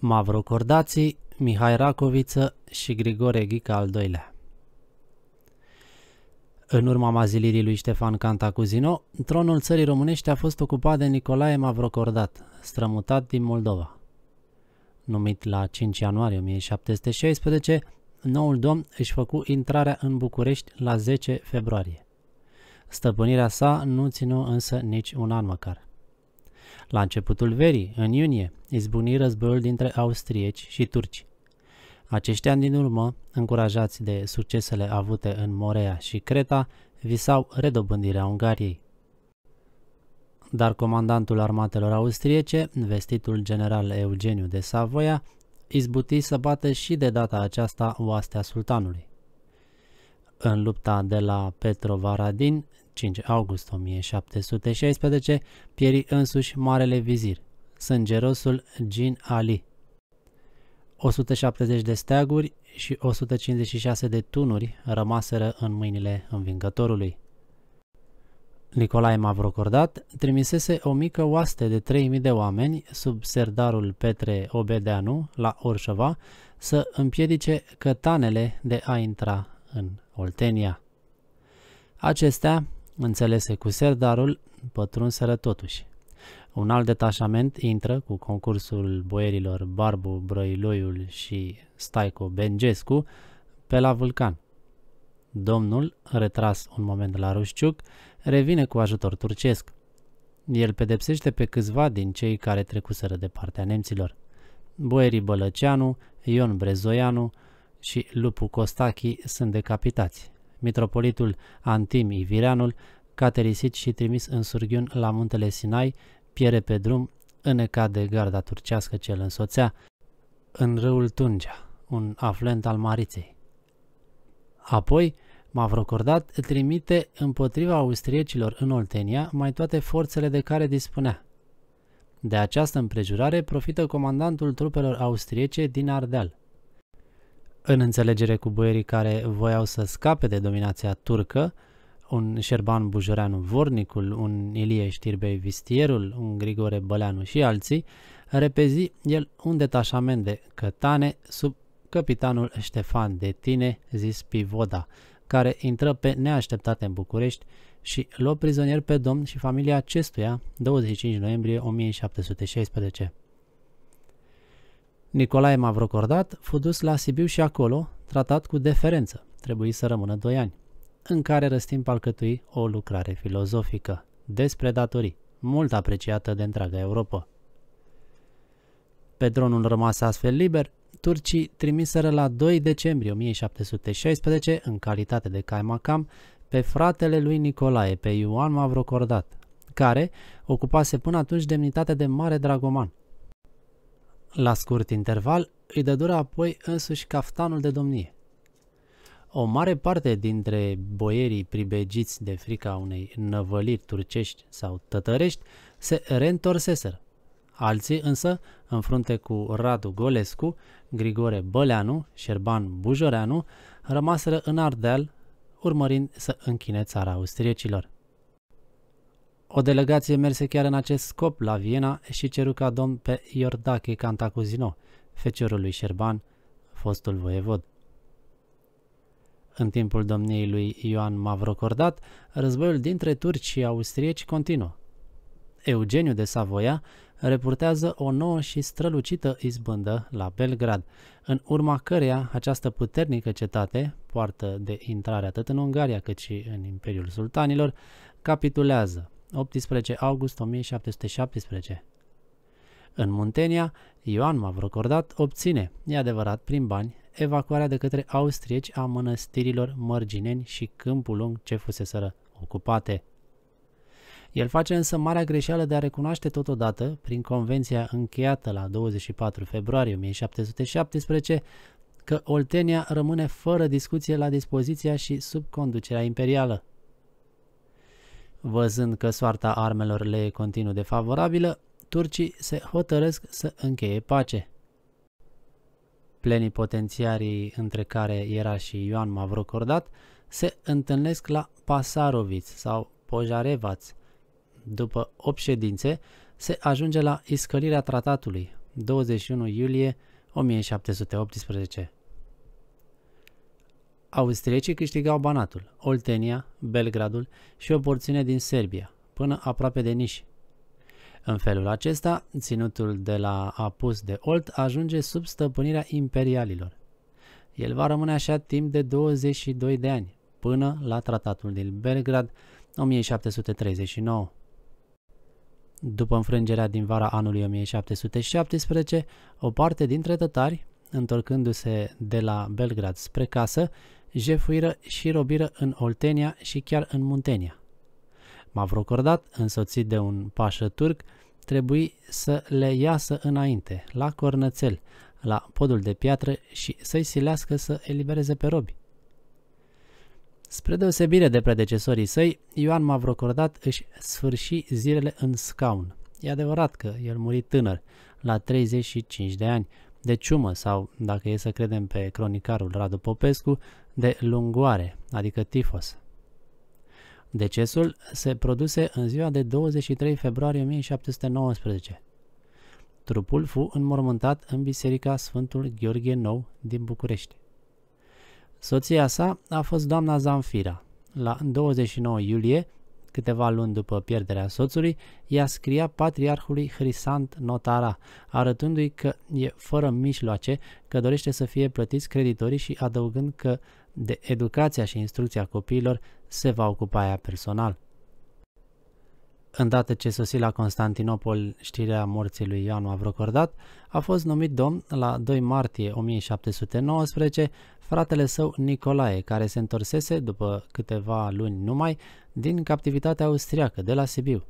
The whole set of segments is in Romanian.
Mavro Cordații, Mihai Racoviță și Grigore Ghica al doilea. În urma mazilirii lui Ștefan Cantacuzino, tronul țării românești a fost ocupat de Nicolae Mavrocordat, strămutat din Moldova. Numit la 5 ianuarie 1716, noul domn își făcu intrarea în București la 10 februarie. Stăpânirea sa nu ținu însă nici un an măcar. La începutul verii, în iunie, izbucni războiul dintre austrieci și turci. Acești ani din urmă, încurajați de succesele avute în Morea și Creta, visau redobândirea Ungariei. Dar comandantul armatelor austriece, vestitul general Eugeniu de Savoia, izbuti să bată și de data aceasta oastea sultanului. În lupta de la Petrovaradin, 5 august 1716, pieri însuși Marele Vizir, sângerosul Jin Ali. 170 de steaguri și 156 de tunuri rămaseră în mâinile învingătorului. Nicolae Mavrocordat trimisese o mică oaste de 3000 de oameni sub serdarul Petre Obedeanu la Orșova să împiedice cătanele de a intra în Oltenia. Acestea, Înțelese cu serdarul, pătrunseră totuși. Un alt detașament intră cu concursul boierilor Barbu, Brăiloiul și Staico Bengescu pe la vulcan. Domnul, retras un moment la Rușciuc, revine cu ajutor turcesc. El pedepsește pe câțiva din cei care trecuseră de partea nemților. Boierii Bălăceanu, Ion Brezoianu și Lupu Costachi sunt decapitați. Mitropolitul Antim Ivireanul, caterisit și trimis în surghiun la muntele Sinai, piere pe drum, înecat de garda turcească ce îl însoțea, în râul Tungea, un afluent al Mariței. Apoi, Mavrocordat trimite împotriva austriecilor în Oltenia mai toate forțele de care dispunea. De această împrejurare profită comandantul trupelor austriece din Ardeal, în înțelegere cu boierii care voiau să scape de dominația turcă, un Șerban Bujoreanu Vornicul, un Ilie Știrbei Vistierul, un Grigore Băleanu și alții, repezi el un detașament de cătane sub capitanul Ștefan de Tine, zis Pivoda, care intră pe neașteptate în București și luă prizonier pe domn și familia acestuia 25 noiembrie 1716. Nicolae Mavrocordat fu dus la Sibiu și acolo, tratat cu deferență, trebuie să rămână doi ani, în care Răstimp alcătui o lucrare filozofică despre datorii, mult apreciată de întreaga Europa. Pe dronul rămas astfel liber, turcii trimiseră la 2 decembrie 1716, în calitate de caimacam, pe fratele lui Nicolae, pe Ioan Mavrocordat, care ocupase până atunci demnitatea de mare dragoman, la scurt interval, îi dădură apoi însuși caftanul de domnie. O mare parte dintre boierii pribegiți de frica unei năvăliri turcești sau tătărești se reîntorseseră. Alții însă, în frunte cu Radu Golescu, Grigore Băleanu, Șerban Bujoreanu, rămaseră în Ardeal, urmărind să închine țara austriecilor. O delegație merse chiar în acest scop la Viena și ceru ca domn pe Iordache Cantacuzino, feciorul lui Șerban, fostul voievod. În timpul domniei lui Ioan Mavrocordat, războiul dintre turci și austrieci continuă. Eugeniu de Savoia reportează o nouă și strălucită izbândă la Belgrad, în urma căreia această puternică cetate, poartă de intrare atât în Ungaria cât și în Imperiul Sultanilor, capitulează 18 august 1717. În Muntenia, Ioan Mavrocordat obține, e adevărat prin bani, evacuarea de către austrieci a mănăstirilor mărgineni și câmpul lung ce fuseseră ocupate. El face însă marea greșeală de a recunoaște totodată, prin convenția încheiată la 24 februarie 1717, că Oltenia rămâne fără discuție la dispoziția și sub conducerea imperială. Văzând că soarta armelor le e continuu defavorabilă, turcii se hotărăsc să încheie pace. Plenipotențiarii, între care era și Ioan Mavrocordat, se întâlnesc la Pasaroviț sau Pojarevaț. După 8 ședințe, se ajunge la iscălirea tratatului, 21 iulie 1718. Austriecii câștigau Banatul, Oltenia, Belgradul și o porțiune din Serbia, până aproape de Niș. În felul acesta, ținutul de la apus de Olt ajunge sub stăpânirea imperialilor. El va rămâne așa timp de 22 de ani, până la tratatul din Belgrad 1739. După înfrângerea din vara anului 1717, o parte dintre tătari, întorcându-se de la Belgrad spre casă, jefuiră și robiră în Oltenia și chiar în Muntenia. Mavrocordat, însoțit de un pașă turc, trebuie să le iasă înainte, la cornățel, la podul de piatră și să-i silească să elibereze pe robi. Spre deosebire de predecesorii săi, Ioan Mavrocordat își sfârși zilele în scaun. E adevărat că el muri tânăr, la 35 de ani, de ciumă sau, dacă e să credem pe cronicarul Radu Popescu, de lungoare, adică tifos. Decesul se produse în ziua de 23 februarie 1719. Trupul fu înmormântat în biserica Sfântul Gheorghe Nou din București. Soția sa a fost doamna Zamfira. La 29 iulie, câteva luni după pierderea soțului, ea scria patriarhului Hrisant Notara, arătându-i că e fără mijloace, că dorește să fie plătiți creditorii și adăugând că de educația și instrucția copiilor se va ocupa ea personal. Îndată ce sosi la Constantinopol știrea morții lui Ioan Avrocordat, a fost numit domn la 2 martie 1719 fratele său Nicolae, care se întorsese după câteva luni numai din captivitatea austriacă de la Sibiu.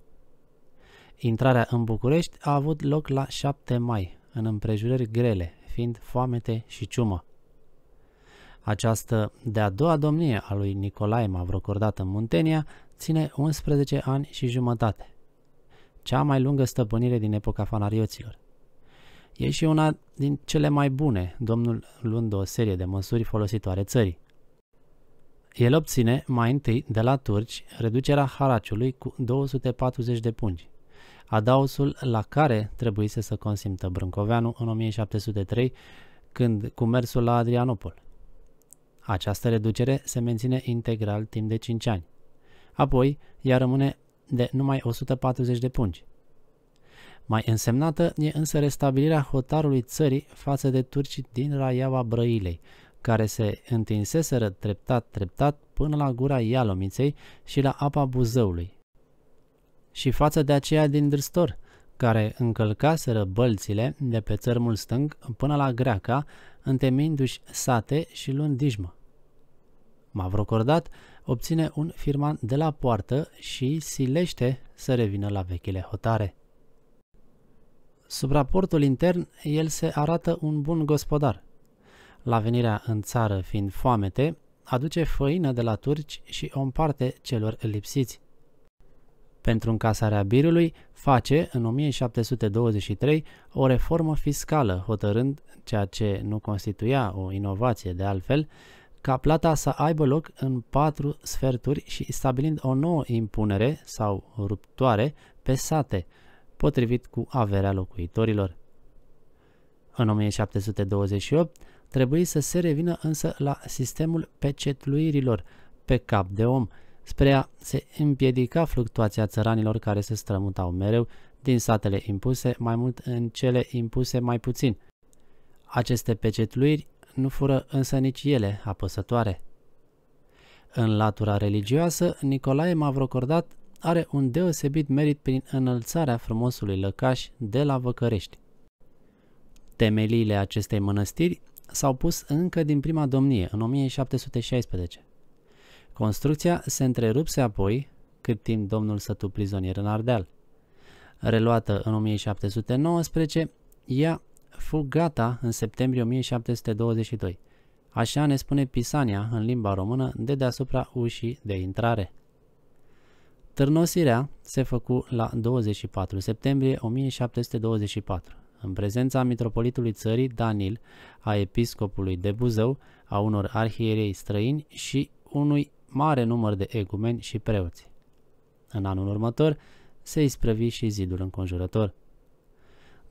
Intrarea în București a avut loc la 7 mai, în împrejurări grele, fiind foamete și ciumă. Această de-a doua domnie a lui Nicolae Mavrocordat în Muntenia ține 11 ani și jumătate, cea mai lungă stăpânire din epoca fanarioților. E și una din cele mai bune, domnul luând o serie de măsuri folositoare țării. El obține mai întâi de la turci reducerea haraciului cu 240 de pungi, adausul la care trebuise să consimtă Brâncoveanu în 1703, când cu mersul la Adrianopol. Această reducere se menține integral timp de 5 ani. Apoi, ea rămâne de numai 140 de pungi. Mai însemnată e însă restabilirea hotarului țării față de turcii din Raiaua Brăilei, care se întinseseră treptat-treptat până la gura Ialomiței și la apa Buzăului. Și față de aceea din Dârstor, care încălcaseră bălțile de pe țărmul stâng până la Greaca, întemindu-și sate și luând dijmă. Mavrocordat obține un firman de la poartă și silește să revină la vechile hotare. Sub raportul intern, el se arată un bun gospodar. La venirea în țară fiind foamete, aduce făină de la turci și o împarte celor lipsiți. Pentru încasarea birului, face, în 1723, o reformă fiscală, hotărând, ceea ce nu constituia o inovație de altfel, ca plata să aibă loc în patru sferturi și stabilind o nouă impunere sau ruptoare pe sate, potrivit cu averea locuitorilor. În 1728 trebuie să se revină însă la sistemul pecetluirilor pe cap de om, spre a se împiedica fluctuația țăranilor care se strămutau mereu din satele impuse mai mult în cele impuse mai puțin. Aceste pecetluiri nu fură însă nici ele apăsătoare. În latura religioasă, Nicolae Mavrocordat are un deosebit merit prin înălțarea frumosului lăcaș de la Văcărești. Temeliile acestei mănăstiri s-au pus încă din prima domnie, în 1716. Construcția se întrerupse apoi, cât timp domnul sătu prizonier în Ardeal. Reluată în 1719, ea fu gata în septembrie 1722. Așa ne spune Pisania în limba română de deasupra ușii de intrare. Târnosirea se făcu la 24 septembrie 1724, în prezența mitropolitului țării Danil, a episcopului de Buzău, a unor arhierei străini și unui mare număr de egumeni și preoți. În anul următor se isprăvi și zidul înconjurător.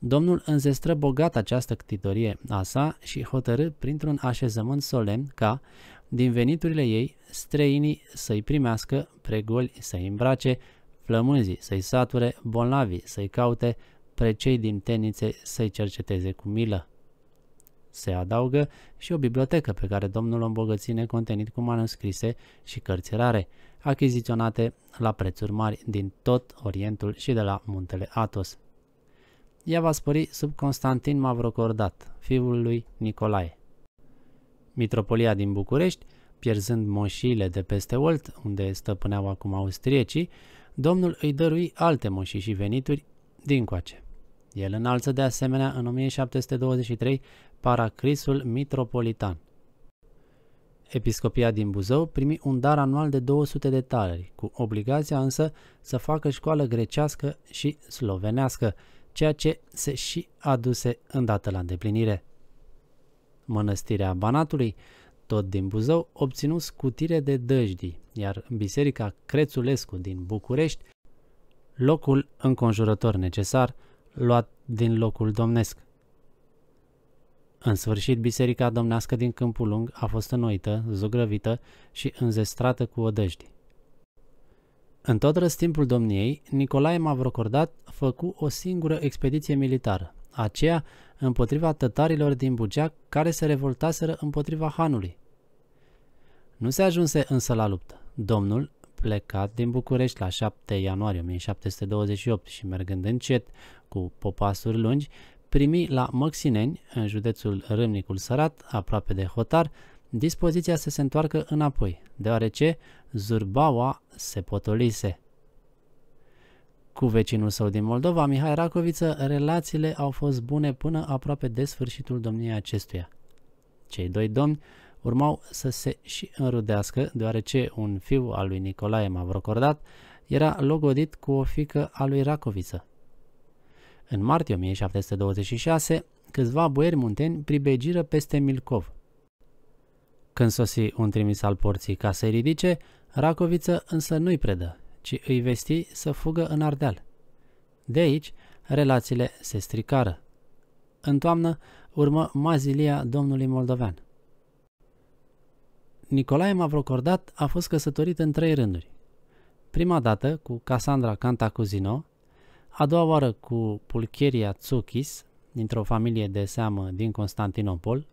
Domnul înzestră bogat această ctitorie a sa și hotărâ printr-un așezământ solemn ca, din veniturile ei, străinii să-i primească, pregoli să-i îmbrace, flămânzii să-i sature, bolnavii să-i caute, precei din tenițe să-i cerceteze cu milă. Se adaugă și o bibliotecă pe care domnul o îmbogăține contenit cu manuscrise și cărți rare, achiziționate la prețuri mari din tot Orientul și de la muntele Atos ea va spări sub Constantin Mavrocordat, fiul lui Nicolae. Mitropolia din București, pierzând moșiile de peste Olt, unde stăpâneau acum austriecii, domnul îi dărui alte moșii și venituri din coace. El înalță de asemenea în 1723 paracrisul mitropolitan. Episcopia din Buzău primi un dar anual de 200 de talări, cu obligația însă să facă școală grecească și slovenească, ceea ce se și aduse îndată la îndeplinire. Mănăstirea Banatului, tot din Buzău, obținu scutire de dăjdii, iar biserica Crețulescu din București, locul înconjurător necesar, luat din locul domnesc. În sfârșit, biserica domnească din Câmpul Lung a fost înnoită, zugrăvită și înzestrată cu odăjdii. În tot răstimpul domniei, Nicolae Mavrocordat făcu o singură expediție militară, aceea împotriva tătarilor din Bugeac care se revoltaseră împotriva hanului. Nu se ajunse însă la luptă. Domnul, plecat din București la 7 ianuarie 1728 și mergând încet cu popasuri lungi, primi la Măxineni, în județul Râmnicul Sărat, aproape de Hotar, dispoziția să se întoarcă înapoi, deoarece Zurbaua se potolise. Cu vecinul său din Moldova, Mihai Racoviță, relațiile au fost bune până aproape de sfârșitul domniei acestuia. Cei doi domni urmau să se și înrudească, deoarece un fiu al lui Nicolae Mavrocordat era logodit cu o fică a lui Racoviță. În martie 1726, câțiva boieri munteni pribegiră peste Milcov, când sosi un trimis al porții ca să-i ridice, Racoviță însă nu-i predă, ci îi vesti să fugă în Ardeal. De aici, relațiile se stricară. În toamnă urmă mazilia domnului moldovean. Nicolae Mavrocordat a fost căsătorit în trei rânduri. Prima dată cu Cassandra Cantacuzino, a doua oară cu Pulcheria Tsukis, dintr-o familie de seamă din Constantinopol,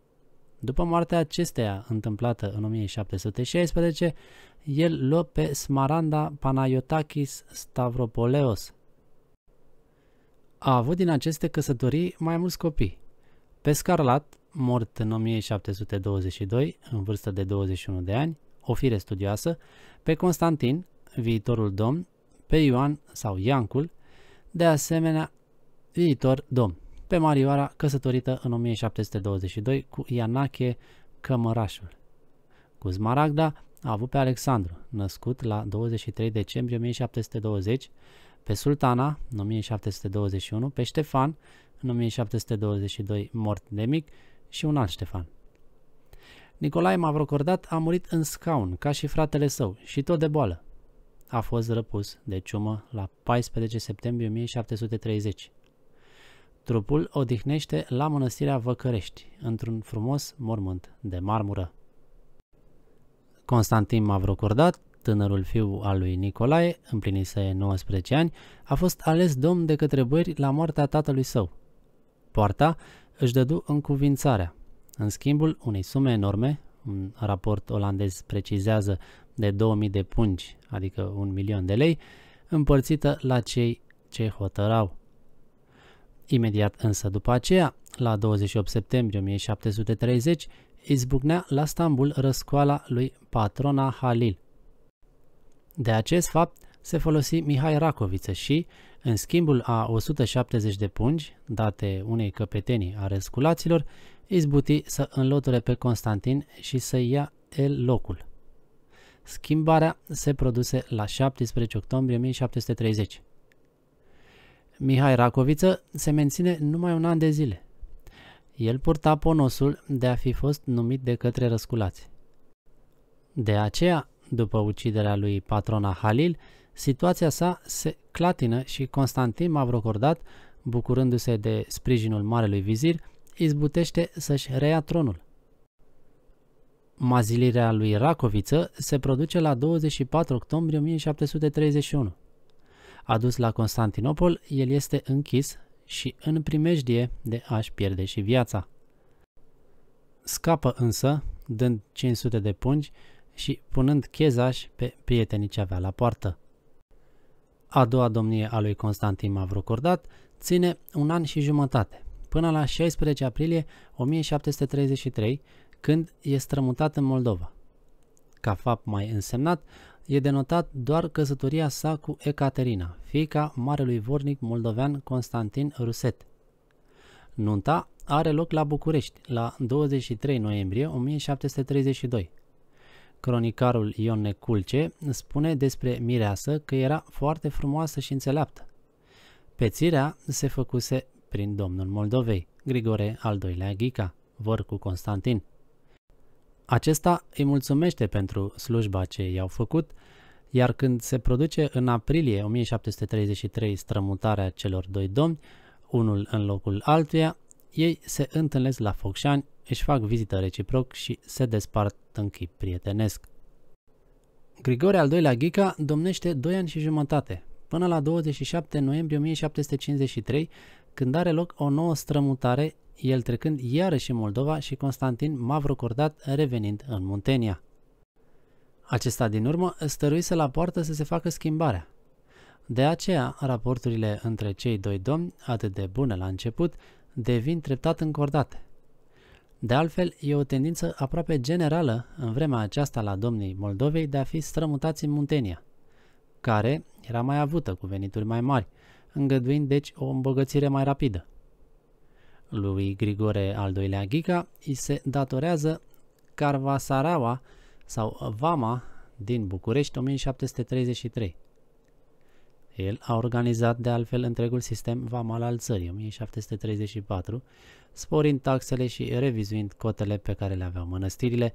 după moartea acesteia, întâmplată în 1716, el luă pe Smaranda Panayotakis Stavropoleos. A avut din aceste căsătorii mai mulți copii. Pe Scarlat, mort în 1722, în vârstă de 21 de ani, o fire studioasă, pe Constantin, viitorul domn, pe Ioan sau Iancul, de asemenea viitor domn pe Marioara, căsătorită în 1722 cu Ianache Cămărașul. Cu Smaragda a avut pe Alexandru, născut la 23 decembrie 1720, pe Sultana în 1721, pe Ștefan în 1722 mort de mic și un alt Ștefan. Nicolae Mavrocordat a murit în scaun, ca și fratele său, și tot de boală. A fost răpus de ciumă la 14 septembrie 1730. Trupul odihnește la mănăstirea Văcărești, într-un frumos mormânt de marmură. Constantin Mavrocordat, tânărul fiu al lui Nicolae, împlinise 19 ani, a fost ales domn de către băieri la moartea tatălui său. Poarta își dădu încuvințarea, în schimbul unei sume enorme, un raport olandez precizează de 2000 de pungi, adică un milion de lei, împărțită la cei ce hotărau. Imediat însă după aceea, la 28 septembrie 1730, izbucnea la Stambul răscoala lui Patrona Halil. De acest fapt se folosi Mihai Racoviță și, în schimbul a 170 de pungi, date unei căpetenii a răsculaților, izbuti să înloture pe Constantin și să ia el locul. Schimbarea se produse la 17 octombrie 1730. Mihai Racoviță se menține numai un an de zile. El purta ponosul de a fi fost numit de către răsculați. De aceea, după uciderea lui patrona Halil, situația sa se clatină și Constantin Mavrocordat, bucurându-se de sprijinul Marelui Vizir, izbutește să-și reia tronul. Mazilirea lui Racoviță se produce la 24 octombrie 1731 adus la Constantinopol, el este închis și în primejdie de a-și pierde și viața. Scapă însă, dând 500 de pungi și punând chezaș pe prietenii ce avea la poartă. A doua domnie a lui Constantin Mavrocordat ține un an și jumătate, până la 16 aprilie 1733, când e strămutat în Moldova. Ca fapt mai însemnat, e denotat doar căsătoria sa cu Ecaterina, fiica marelui vornic moldovean Constantin Ruset. Nunta are loc la București, la 23 noiembrie 1732. Cronicarul Ion Neculce spune despre mireasă că era foarte frumoasă și înțeleaptă. Pețirea se făcuse prin domnul Moldovei, Grigore al II-lea Ghica, vor cu Constantin. Acesta îi mulțumește pentru slujba ce i-au făcut, iar când se produce în aprilie 1733 strămutarea celor doi domni, unul în locul altuia, ei se întâlnesc la Focșani, își fac vizită reciproc și se despart în chip prietenesc. Grigore al doilea Ghica domnește 2 ani și jumătate, până la 27 noiembrie 1753, când are loc o nouă strămutare el trecând iarăși în Moldova și Constantin Mavrocordat revenind în Muntenia. Acesta din urmă stăruise la poartă să se facă schimbarea. De aceea, raporturile între cei doi domni, atât de bune la început, devin treptat încordate. De altfel, e o tendință aproape generală în vremea aceasta la domnii Moldovei de a fi strămutați în Muntenia, care era mai avută cu venituri mai mari, îngăduind deci o îmbogățire mai rapidă lui Grigore al doilea Ghica îi se datorează Carvasaraua sau Vama din București 1733. El a organizat de altfel întregul sistem vamal al țării 1734, sporind taxele și revizuind cotele pe care le aveau mănăstirile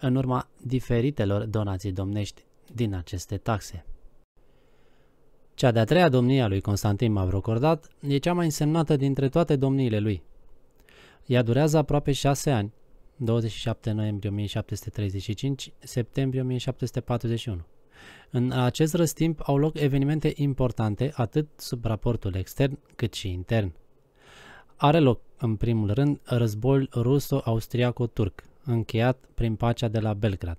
în urma diferitelor donații domnești din aceste taxe. Cea de-a treia domnie a lui Constantin Mavrocordat e cea mai însemnată dintre toate domniile lui. Ea durează aproape șase ani, 27 noiembrie 1735, septembrie 1741. În acest răstimp au loc evenimente importante atât sub raportul extern cât și intern. Are loc, în primul rând, războiul ruso-austriaco-turc, încheiat prin pacea de la Belgrad.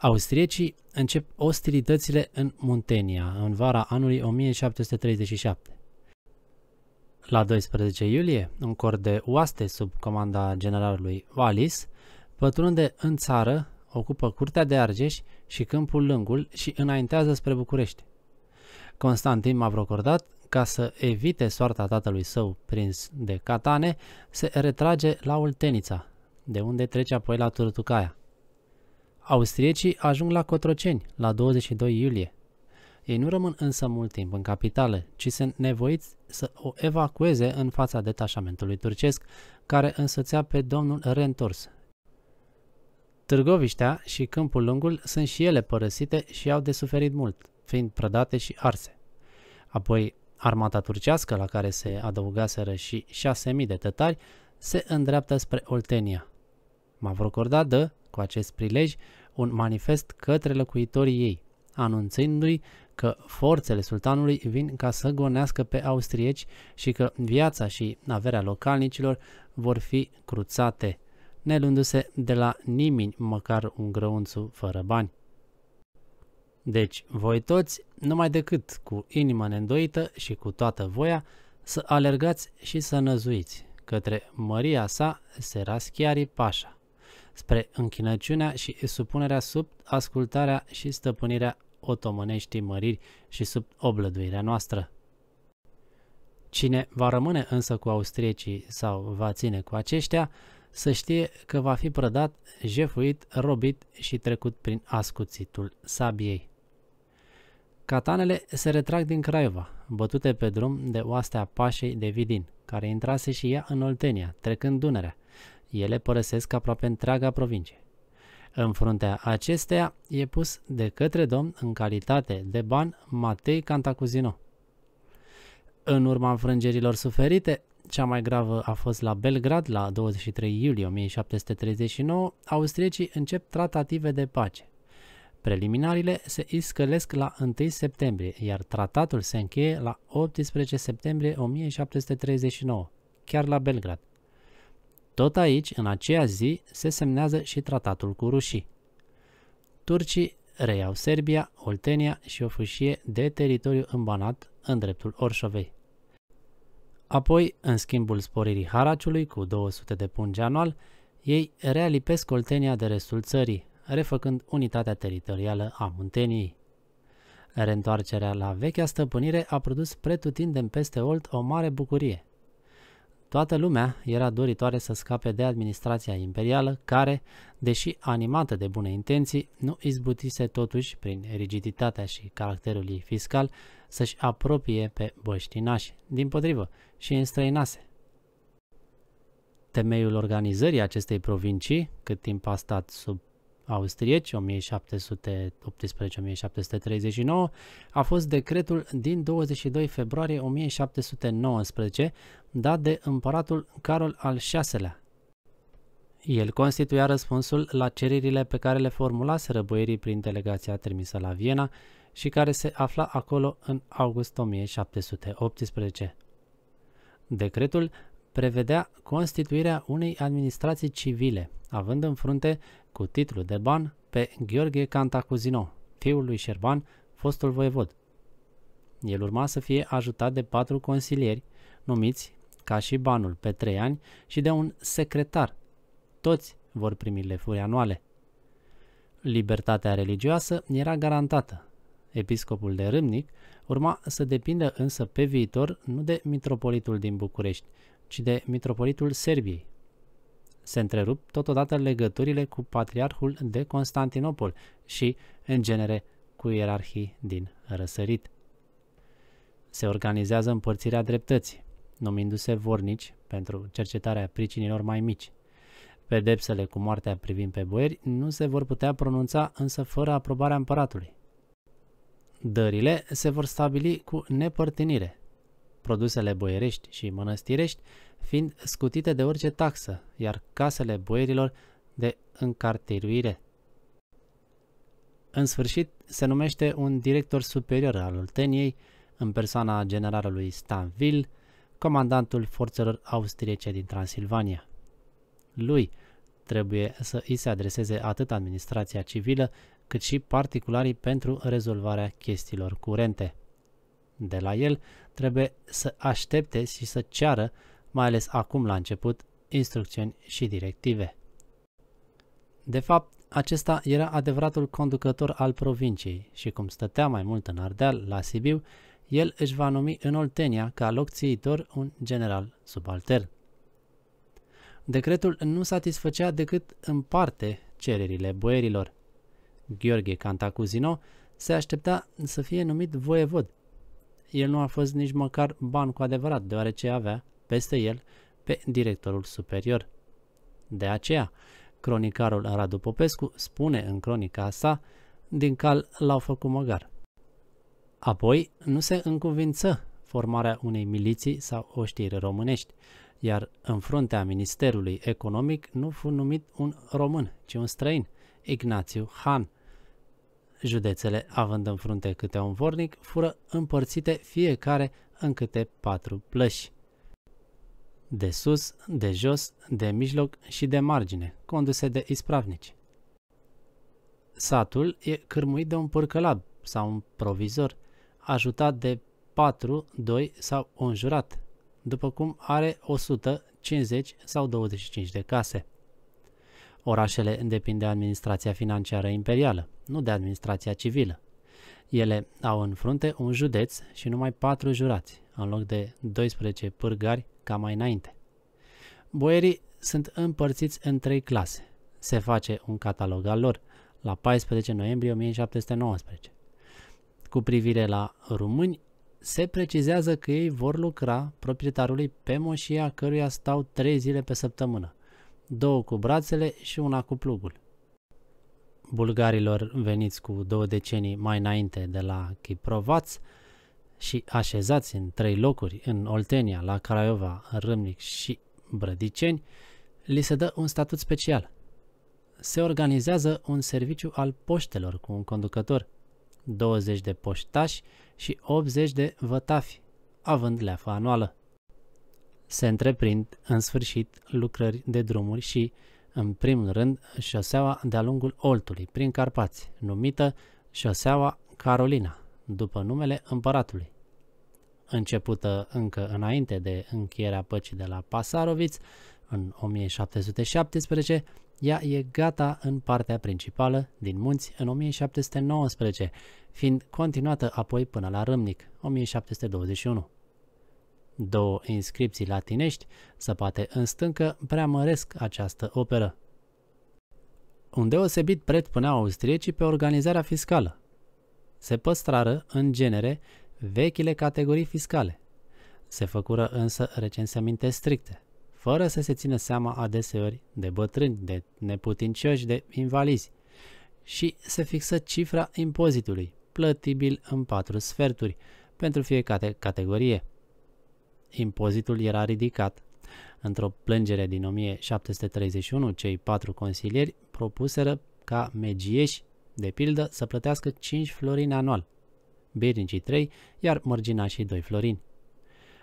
Austriecii încep ostilitățile în Muntenia, în vara anului 1737. La 12 iulie, un cor de oaste sub comanda generalului Wallis pătrunde în țară, ocupă curtea de Argeș și câmpul Lângul și înaintează spre București. Constantin Mavrocordat, ca să evite soarta tatălui său prins de catane, se retrage la Oltenița, de unde trece apoi la Turtucaia. Austriecii ajung la Cotroceni la 22 iulie. Ei nu rămân însă mult timp în capitale, ci sunt nevoiți să o evacueze în fața detașamentului turcesc, care însățea pe domnul Rentors. Târgoviștea și Câmpul Lungul sunt și ele părăsite și au de suferit mult, fiind prădate și arse. Apoi, armata turcească, la care se adăugaseră și 6.000 de tătari, se îndreaptă spre Oltenia. Mavrocorda dă, cu acest prilej, un manifest către locuitorii ei, anunțându-i că forțele sultanului vin ca să gonească pe austrieci și că viața și averea localnicilor vor fi cruțate, nelându-se de la nimeni măcar un grăunțu fără bani. Deci, voi toți, numai decât cu inima neîndoită și cu toată voia, să alergați și să năzuiți către măria sa Seraschiari Pașa, spre închinăciunea și supunerea sub ascultarea și stăpânirea otomănești măriri și sub oblăduirea noastră. Cine va rămâne însă cu austriecii sau va ține cu aceștia, să știe că va fi prădat, jefuit, robit și trecut prin ascuțitul sabiei. Catanele se retrag din Craiova, bătute pe drum de oastea pașei de Vidin, care intrase și ea în Oltenia, trecând Dunărea. Ele părăsesc aproape întreaga provincie. În fruntea acesteia e pus de către domn în calitate de ban Matei Cantacuzino. În urma înfrângerilor suferite, cea mai gravă a fost la Belgrad la 23 iulie 1739, austriecii încep tratative de pace. Preliminarile se iscălesc la 1 septembrie, iar tratatul se încheie la 18 septembrie 1739, chiar la Belgrad. Tot aici, în aceea zi, se semnează și tratatul cu rușii. Turcii reiau Serbia, Oltenia și o fâșie de teritoriu îmbanat în dreptul Orșovei. Apoi, în schimbul sporirii haraciului cu 200 de pungi anual, ei realipesc Oltenia de restul țării, refăcând unitatea teritorială a Munteniei. Reîntoarcerea la vechea stăpânire a produs pretutindem peste Olt o mare bucurie – Toată lumea era doritoare să scape de administrația imperială, care, deși animată de bune intenții, nu izbutise totuși, prin rigiditatea și caracterul ei fiscal, să-și apropie pe băștinași, din potrivă, și înstrăinase. Temeiul organizării acestei provincii, cât timp a stat sub austrieci 1718-1739 a fost decretul din 22 februarie 1719 dat de împăratul Carol al VI-lea. El constituia răspunsul la cererile pe care le formulase răboierii prin delegația trimisă la Viena și care se afla acolo în august 1718. Decretul prevedea constituirea unei administrații civile, având în frunte cu titlu de ban pe Gheorghe Cantacuzino, fiul lui Șerban, fostul voievod. El urma să fie ajutat de patru consilieri, numiți ca și banul pe trei ani și de un secretar. Toți vor primi lefuri anuale. Libertatea religioasă era garantată. Episcopul de Râmnic urma să depindă însă pe viitor nu de mitropolitul din București, ci de mitropolitul Serbiei, se întrerup totodată legăturile cu Patriarhul de Constantinopol și, în genere, cu ierarhii din răsărit. Se organizează împărțirea dreptății, numindu-se vornici pentru cercetarea pricinilor mai mici. Pedepsele cu moartea privind pe boieri nu se vor putea pronunța însă fără aprobarea împăratului. Dările se vor stabili cu nepărtinire. Produsele boierești și mănăstirești fiind scutite de orice taxă, iar casele boierilor de încartiruire. În sfârșit, se numește un director superior al Olteniei, în persoana generalului Stanville, comandantul forțelor austriece din Transilvania. Lui trebuie să îi se adreseze atât administrația civilă, cât și particularii pentru rezolvarea chestiilor curente. De la el trebuie să aștepte și să ceară mai ales acum la început, instrucțiuni și directive. De fapt, acesta era adevăratul conducător al provinciei și cum stătea mai mult în Ardeal, la Sibiu, el își va numi în Oltenia ca țiitor un general subaltern. Decretul nu satisfăcea decât în parte cererile boierilor. Gheorghe Cantacuzino se aștepta să fie numit voievod. El nu a fost nici măcar ban cu adevărat, deoarece avea peste el pe directorul superior. De aceea, cronicarul Radu Popescu spune în cronica sa, din cal l-au făcut măgar. Apoi, nu se încuvință formarea unei miliții sau oștiri românești, iar în fruntea Ministerului Economic nu fu numit un român, ci un străin, Ignațiu Han. Județele, având în frunte câte un vornic, fură împărțite fiecare în câte patru plăși de sus, de jos, de mijloc și de margine, conduse de ispravnici. Satul e cârmuit de un pârcălab sau un provizor, ajutat de 4, 2 sau un jurat, după cum are 150 sau 25 de case. Orașele depind de administrația financiară imperială, nu de administrația civilă. Ele au în frunte un județ și numai patru jurați, în loc de 12 pârgari ca mai înainte. Boierii sunt împărțiți în trei clase. Se face un catalog al lor la 14 noiembrie 1719. Cu privire la români, se precizează că ei vor lucra proprietarului pe moșia căruia stau 3 zile pe săptămână, două cu brațele și una cu plugul. Bulgarilor veniți cu două decenii mai înainte de la Chiprovați, și așezați în trei locuri, în Oltenia, la Craiova, Râmnic și Brădiceni, li se dă un statut special. Se organizează un serviciu al poștelor cu un conducător, 20 de poștași și 80 de vătafi, având leafă anuală. Se întreprind, în sfârșit, lucrări de drumuri și, în primul rând, șoseaua de-a lungul Oltului, prin Carpați, numită șoseaua Carolina după numele împăratului. Începută încă înainte de încheierea păcii de la Pasaroviț, în 1717, ea e gata în partea principală din munți în 1719, fiind continuată apoi până la Râmnic, 1721. Două inscripții latinești, săpate în stâncă, preamăresc această operă. Un deosebit preț punea austriecii pe organizarea fiscală, se păstrară, în genere, vechile categorii fiscale. Se făcură însă recensăminte stricte, fără să se țină seama adeseori de bătrâni, de neputincioși, de invalizi, și se fixă cifra impozitului, plătibil în patru sferturi, pentru fiecare categorie. Impozitul era ridicat. Într-o plângere din 1731, cei patru consilieri propuseră ca megieși de pildă să plătească 5 florini anual, birincii 3, iar și 2 florini.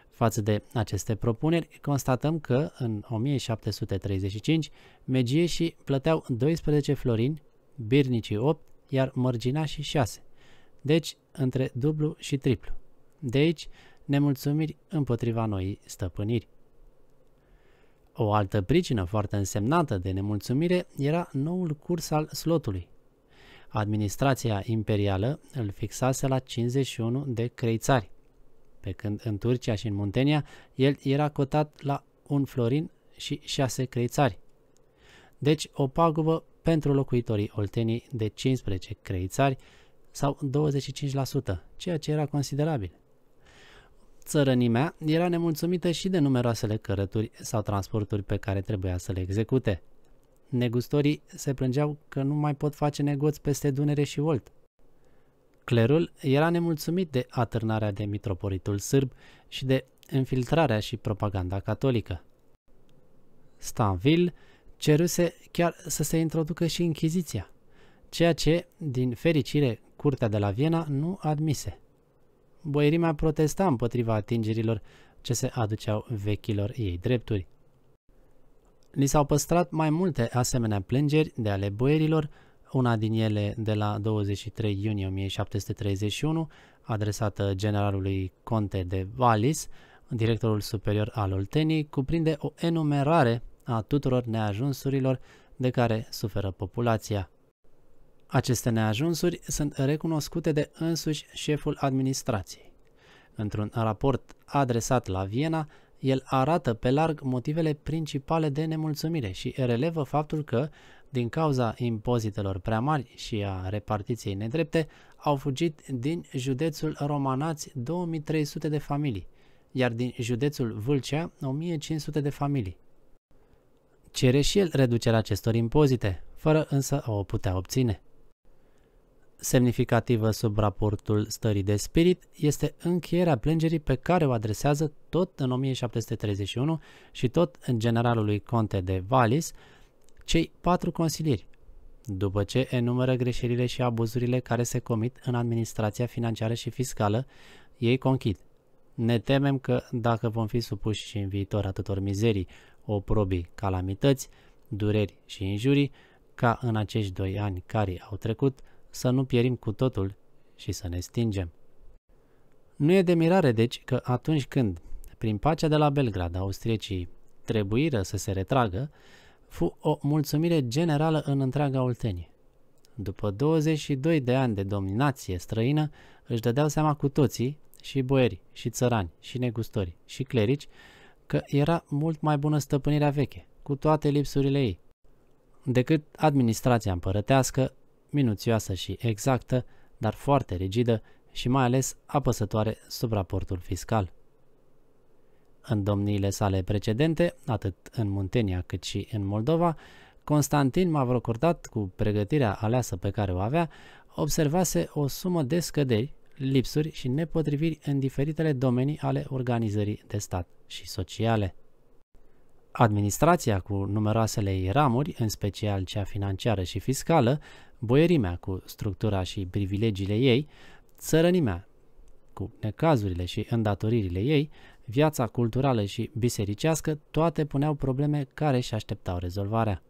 Față de aceste propuneri, constatăm că în 1735 megieșii plăteau 12 florini, birnicii 8, iar mărginașii 6, deci între dublu și triplu. De aici, nemulțumiri împotriva noii stăpâniri. O altă pricină foarte însemnată de nemulțumire era noul curs al slotului, Administrația imperială îl fixase la 51 de creițari, pe când în Turcia și în Muntenia el era cotat la un florin și 6 creițari. Deci o pagubă pentru locuitorii Oltenii de 15 creițari sau 25%, ceea ce era considerabil. Țărănimea era nemulțumită și de numeroasele cărături sau transporturi pe care trebuia să le execute – Negustorii se plângeau că nu mai pot face negoți peste Dunăre și Olt. Clerul era nemulțumit de atârnarea de mitropolitul sârb și de infiltrarea și propaganda catolică. Stanville ceruse chiar să se introducă și Inchiziția, ceea ce, din fericire, curtea de la Viena nu admise. Boierimea protesta împotriva atingerilor ce se aduceau vechilor ei drepturi. Ni s-au păstrat mai multe asemenea plângeri de ale boierilor, una din ele de la 23 iunie 1731, adresată generalului Conte de Valis, directorul superior al Oltenii, cuprinde o enumerare a tuturor neajunsurilor de care suferă populația. Aceste neajunsuri sunt recunoscute de însuși șeful administrației. Într-un raport adresat la Viena, el arată pe larg motivele principale de nemulțumire și relevă faptul că, din cauza impozitelor prea mari și a repartiției nedrepte, au fugit din județul Romanați 2300 de familii, iar din județul Vâlcea 1500 de familii. Cere și el reducerea acestor impozite, fără însă a o putea obține semnificativă sub raportul stării de spirit este încheierea plângerii pe care o adresează tot în 1731 și tot în generalului conte de Valis cei patru consilieri, după ce enumără greșelile și abuzurile care se comit în administrația financiară și fiscală, ei conchid. Ne temem că dacă vom fi supuși și în viitor atâtor mizerii, oprobii, calamități, dureri și injurii, ca în acești doi ani care au trecut, să nu pierim cu totul și să ne stingem. Nu e de mirare, deci, că atunci când, prin pacea de la Belgrad, austriecii trebuiră să se retragă, fu o mulțumire generală în întreaga Oltenie. După 22 de ani de dominație străină, își dădeau seama cu toții, și boieri, și țărani, și negustori, și clerici, că era mult mai bună stăpânirea veche, cu toate lipsurile ei, decât administrația împărătească minuțioasă și exactă, dar foarte rigidă și mai ales apăsătoare sub raportul fiscal. În domniile sale precedente, atât în Muntenia cât și în Moldova, Constantin Mavrocordat, cu pregătirea aleasă pe care o avea, observase o sumă de scăderi, lipsuri și nepotriviri în diferitele domenii ale organizării de stat și sociale. Administrația cu numeroasele ei ramuri, în special cea financiară și fiscală, boierimea cu structura și privilegiile ei, țărănimea cu necazurile și îndatoririle ei, viața culturală și bisericească, toate puneau probleme care și așteptau rezolvarea.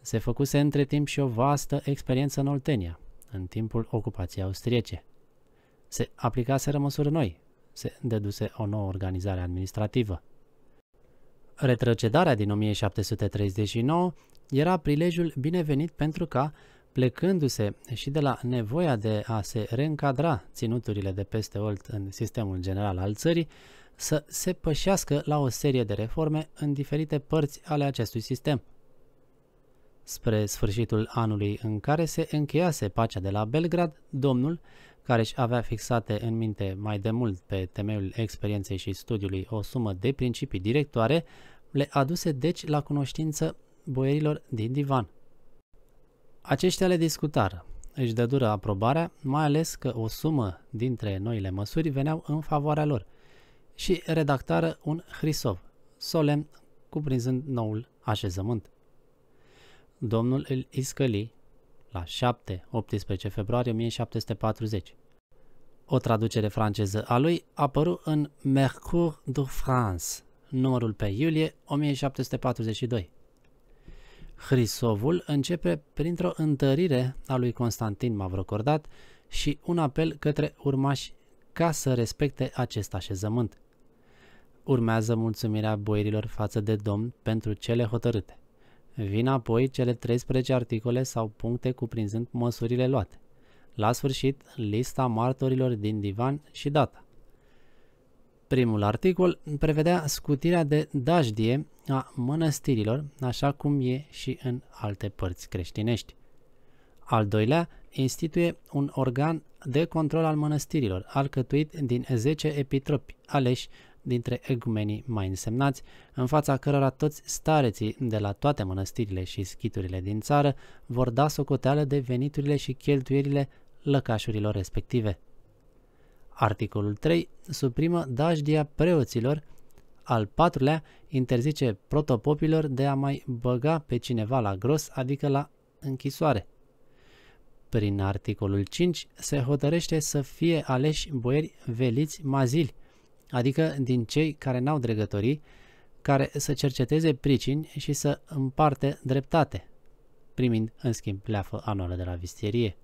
Se făcuse între timp și o vastă experiență în Oltenia, în timpul ocupației austriece. Se aplicaseră măsuri noi, se deduse o nouă organizare administrativă. Retrocedarea din 1739 era prilejul binevenit pentru ca, plecându-se și de la nevoia de a se reîncadra ținuturile de peste Olt în sistemul general al țării, să se pășească la o serie de reforme în diferite părți ale acestui sistem. Spre sfârșitul anului în care se încheiase pacea de la Belgrad, domnul, care își avea fixate în minte mai de mult pe temeiul experienței și studiului o sumă de principii directoare, le aduse deci la cunoștință boierilor din divan. Aceștia le discutară. Își dă dură aprobarea, mai ales că o sumă dintre noile măsuri veneau în favoarea lor și redactară un hrisov, solemn, cuprinzând noul așezământ. Domnul îl iscăli la 7-18 februarie 1740. O traducere franceză a lui apărut în Mercure de France, numărul pe iulie 1742. Hrisovul începe printr-o întărire a lui Constantin Mavrocordat și un apel către urmași ca să respecte acest așezământ. Urmează mulțumirea boierilor față de Domn pentru cele hotărâte. Vin apoi cele 13 articole sau puncte cuprinzând măsurile luate. La sfârșit, lista martorilor din divan și data. Primul articol prevedea scutirea de dajdie a mănăstirilor, așa cum e și în alte părți creștinești. Al doilea, instituie un organ de control al mănăstirilor, alcătuit din 10 epitropi aleși dintre egumenii mai însemnați, în fața cărora toți stareții de la toate mănăstirile și schiturile din țară vor da socoteală de veniturile și cheltuierile lăcașurilor respective. Articolul 3 suprimă dajdia preoților al patrulea interzice protopopilor de a mai băga pe cineva la gros, adică la închisoare. Prin articolul 5 se hotărăște să fie aleși boieri veliți mazili, adică din cei care n-au dregătorii, care să cerceteze pricini și să împarte dreptate, primind în schimb pleafă anuală de la vistierie.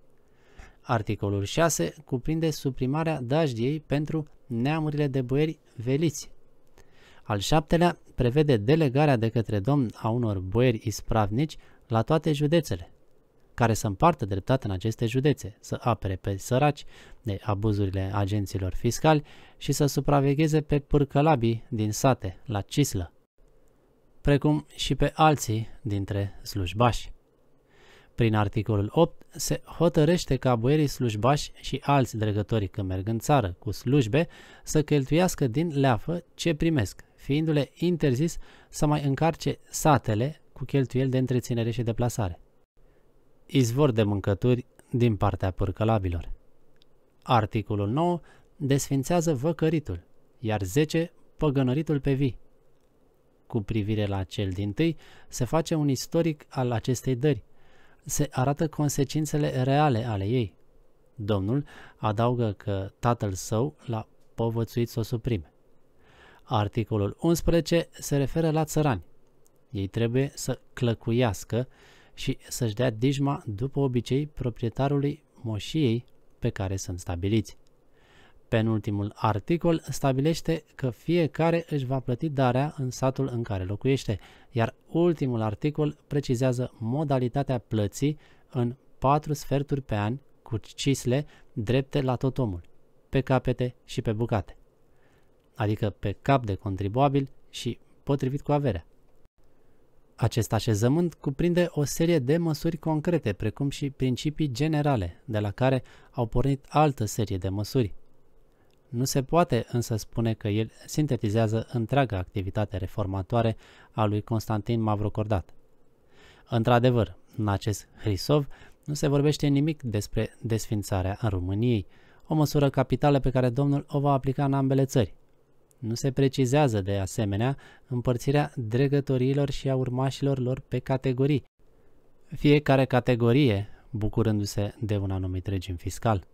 Articolul 6 cuprinde suprimarea dajdiei pentru neamurile de boieri veliți, al șaptelea prevede delegarea de către domn a unor boieri ispravnici la toate județele, care să împartă dreptate în aceste județe, să apere pe săraci de abuzurile agenților fiscali și să supravegheze pe pârcălabii din sate, la cislă, precum și pe alții dintre slujbași. Prin articolul 8 se hotărăște ca boierii slujbași și alți dregători când merg în țară cu slujbe să cheltuiască din leafă ce primesc, fiindu-le interzis să mai încarce satele cu cheltuieli de întreținere și deplasare. Izvor de mâncături din partea pârcălabilor. Articolul 9 desfințează văcăritul, iar 10 păgănăritul pe vii. Cu privire la cel din tâi, se face un istoric al acestei dări. Se arată consecințele reale ale ei. Domnul adaugă că tatăl său l-a povățuit să o suprime. Articolul 11 se referă la țărani. Ei trebuie să clăcuiască și să-și dea dijma după obicei proprietarului moșiei pe care sunt stabiliți. Penultimul articol stabilește că fiecare își va plăti darea în satul în care locuiește, iar ultimul articol precizează modalitatea plății în patru sferturi pe an cu cisle drepte la tot omul, pe capete și pe bucate adică pe cap de contribuabil și potrivit cu averea. Acest așezământ cuprinde o serie de măsuri concrete, precum și principii generale, de la care au pornit altă serie de măsuri. Nu se poate însă spune că el sintetizează întreaga activitate reformatoare a lui Constantin Mavrocordat. Într-adevăr, în acest Hrisov nu se vorbește nimic despre desfințarea în României, o măsură capitală pe care domnul o va aplica în ambele țări – nu se precizează, de asemenea, împărțirea dregătorilor și a urmașilor lor pe categorii. Fiecare categorie, bucurându-se de un anumit regim fiscal.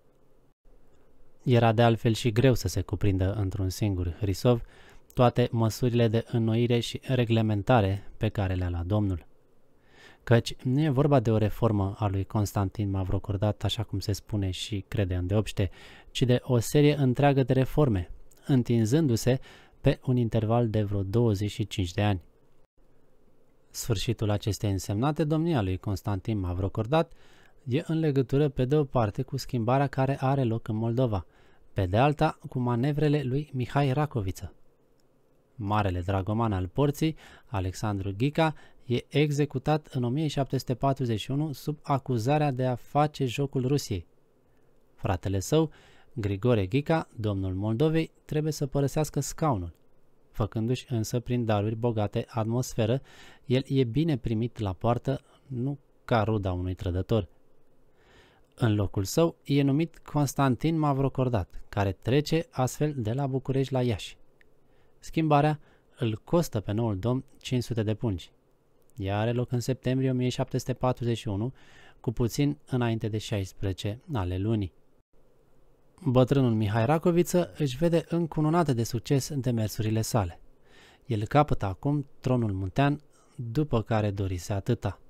Era de altfel și greu să se cuprindă într-un singur Hrisov toate măsurile de înnoire și reglementare pe care le-a luat Domnul. Căci nu e vorba de o reformă a lui Constantin Mavrocordat, așa cum se spune și crede deopște, ci de o serie întreagă de reforme întinzându-se pe un interval de vreo 25 de ani. Sfârșitul acestei însemnate domnia lui Constantin Mavrocordat e în legătură pe de o parte cu schimbarea care are loc în Moldova, pe de alta cu manevrele lui Mihai Racoviță. Marele dragoman al porții, Alexandru Ghica, e executat în 1741 sub acuzarea de a face jocul Rusiei. Fratele său Grigore Ghica, domnul Moldovei, trebuie să părăsească scaunul. Făcându-și însă prin daruri bogate atmosferă, el e bine primit la poartă, nu ca ruda unui trădător. În locul său e numit Constantin Mavrocordat, care trece astfel de la București la Iași. Schimbarea îl costă pe noul domn 500 de pungi. Ea are loc în septembrie 1741, cu puțin înainte de 16 ale lunii. Bătrânul Mihai Racoviță își vede încununate de succes demersurile sale. El capătă acum tronul muntean după care dorise atâta.